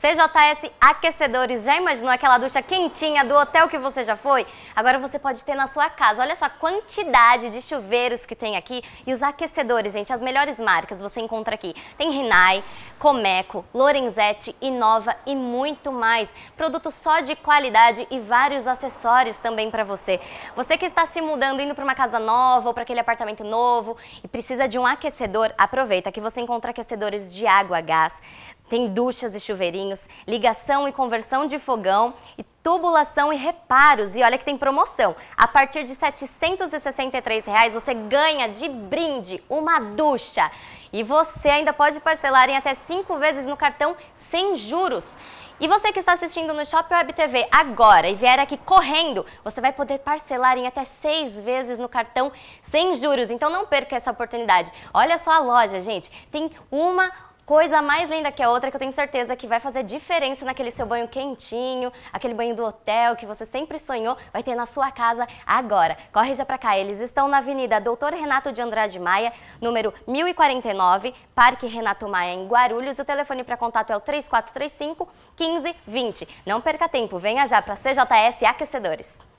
CJS Aquecedores, já imaginou aquela ducha quentinha do hotel que você já foi? Agora você pode ter na sua casa. Olha só a quantidade de chuveiros que tem aqui e os aquecedores, gente, as melhores marcas você encontra aqui. Tem Rinai, Comeco, Lorenzetti, Inova e muito mais. Produtos só de qualidade e vários acessórios também para você. Você que está se mudando, indo para uma casa nova ou para aquele apartamento novo e precisa de um aquecedor, aproveita que você encontra aquecedores de água, gás, tem duchas e chuveirinhos, ligação e conversão de fogão e tubulação e reparos. E olha que tem promoção. A partir de R$ 763 reais, você ganha de brinde uma ducha. E você ainda pode parcelar em até cinco vezes no cartão sem juros. E você que está assistindo no Shop Web TV agora e vier aqui correndo, você vai poder parcelar em até seis vezes no cartão sem juros. Então não perca essa oportunidade. Olha só a loja, gente. Tem uma coisa mais linda que a outra, que eu tenho certeza que vai fazer diferença naquele seu banho quentinho, aquele banho do hotel que você sempre sonhou, vai ter na sua casa agora. Corre já pra cá, eles estão na Avenida Doutor Renato de Andrade Maia, número 1049, Parque Renato Maia, em Guarulhos. O telefone para contato é o 3435 1520. Não perca tempo, venha já para CJS Aquecedores.